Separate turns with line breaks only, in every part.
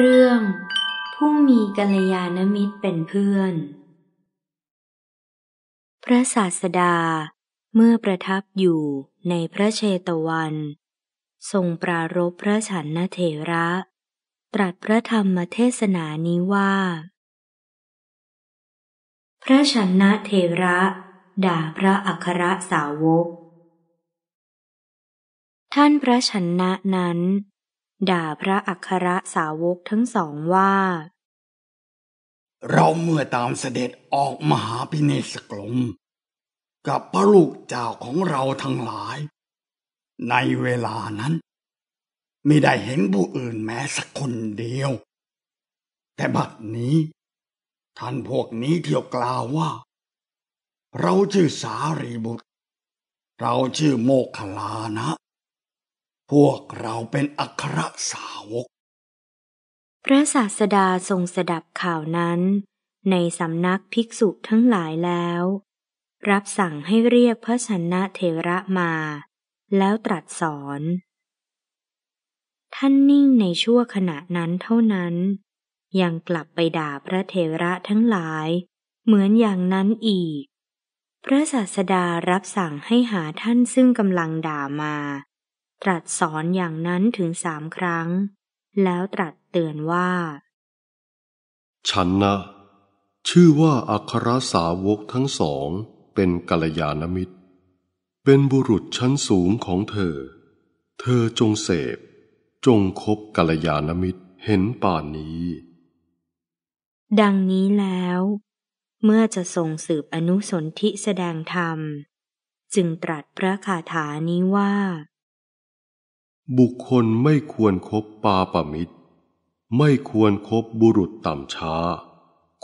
เรื่องผู้มีกัลยาณมิตรเป็นเพื่อน พระศาสดาเมื่อประทับอยู่ในพระเชตวัน ทรงปรารบพระฉันนเถระ ตรัสพระธรรมเทศนานี้ว่า พระฉันนเถระ ด่าพระอัครสาวก ท่านพระชนะนั้นด่าพระอัครสาวกทั้งสองว่า
เราเมื่อตามเสด็จออกมหาปิเนสกลม กับพระลูกเจ้าของเราทั้งหลาย ในเวลานั้น ไม่ได้เห็นผู้อื่นแม้สักคนเดียว แต่บัดนี้ ท่านพวกนี้เที่ยวกล่าวว่า เราชื่อสารีบุตร เราชื่อโมคลานะพวกเราเป็นอัครสาวก
พระศาสดาทรงสดับข่าวนั้น ในสำนักภิกษุทั้งหลายแล้ว รับสั่งให้เรียกพระชนะเทระมา แล้วตรัสสอน ท่านนิ่งในชั่วขณะนั้นเท่านั้น ยังกลับไปด่าพระเทระทั้งหลาย เหมือนอย่างนั้นอีก พระศาสดารับสั่งให้หาท่านซึ่งกำลังด่ามาตรัสสอนอย่างนั้นถึงสามครั้งแล้วตรัสเตือนว่า
ฉันนะชื่อว่าอัครสาวกทั้งสองเป็นกัลยาณมิตร เป็นบุรุษชั้นสูงของเธอ เธอจงเสพ จงคบกัลยาณมิตรเห็นป่านนี้
ดังนี้แล้วเมื่อจะทรงสืบอนุสนธิแสดงธรรม จึงตรัสพระคาถานี้ว่า
บุคคลไม่ควรครบปาปมิตร ไม่ควรครบบุรุษต่ำช้า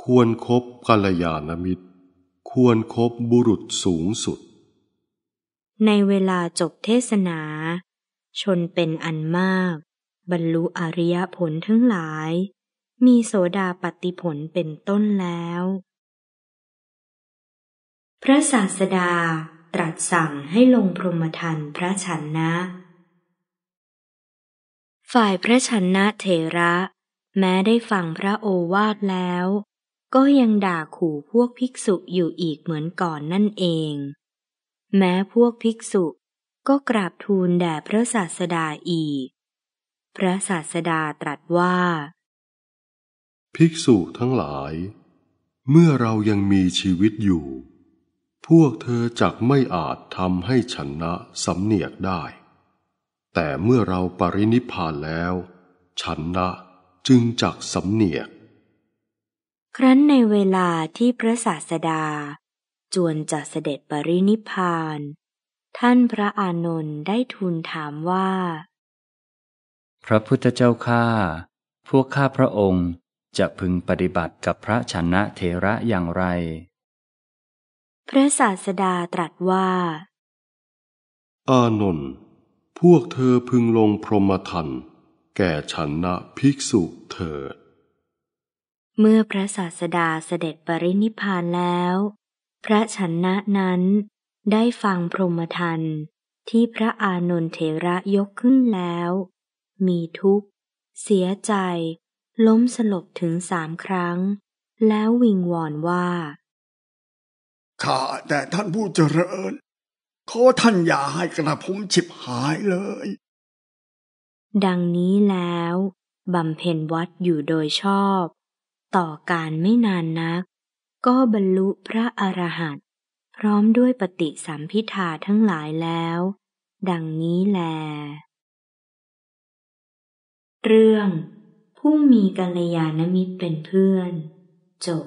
ควรครบกัลยาณมิตร ควรครบบุรุษสูงสุด
ในเวลาจบเทศนา ชนเป็นอันมาก บรรลุอริยผลทั้งหลาย มีโสดาปติผลเป็นต้นแล้ว พระศาสดาตรัสสั่งให้ลงพรหมทันพระชันนะฝ่ายพระชนะเถระ แม้ได้ฟังพระโอวาทแล้ว ก็ยังด่าขู่พวกภิกษุอยู่อีกเหมือนก่อนนั่นเอง แม้พวกภิกษุก็กราบทูลแด่พระศาสดาอีก พระศาสดาตรัสว่า
ภิกษุทั้งหลาย เมื่อเรายังมีชีวิตอยู่ พวกเธอจักไม่อาจทำให้ชนะสำเนียกได้แต่เมื่อเราปรินิพานแล้ว ฉันนะ จึงจักสำเนียก
ครั้นในเวลาที่พระศาสดาจวนจะเสด็จปรินิพาน ท่านพระอานนท์ได้ทูลถามว่า
พระพุทธเจ้าข้าพวกข้าพระองค์จะพึงปฏิบัติกับพระชนะเทระอย่างไร
พระศาสดาตรัสว่า
อานนท์พวกเธอพึงลงพรหมทัน แก่ฉันนะภิกษุเ
ถิด เมื่อพระศาสดาเสด็จปรินิพานแล้ว พระฉันนะนั้นได้ฟังพรหมทันที่พระอานนทเถระยกขึ้นแล้ว มีทุกข์เสียใจล้มสลบถึงสามครั้ง แล้ววิงวอนว่า
ข้าแต่ท่านผู้เจริญขอท่านอย่าให้กระผมฉิบหายเลย
ดังนี้แล้วบำเพ็ญวัดอยู่โดยชอบ ต่อการไม่นานนัก ก็บรรลุพระอรหันต์พร้อมด้วยปฏิสัมพิธาทั้งหลายแล้ว ดังนี้แล เรื่องผู้มีกัลยาณมิตรเป็นเพื่อน จบ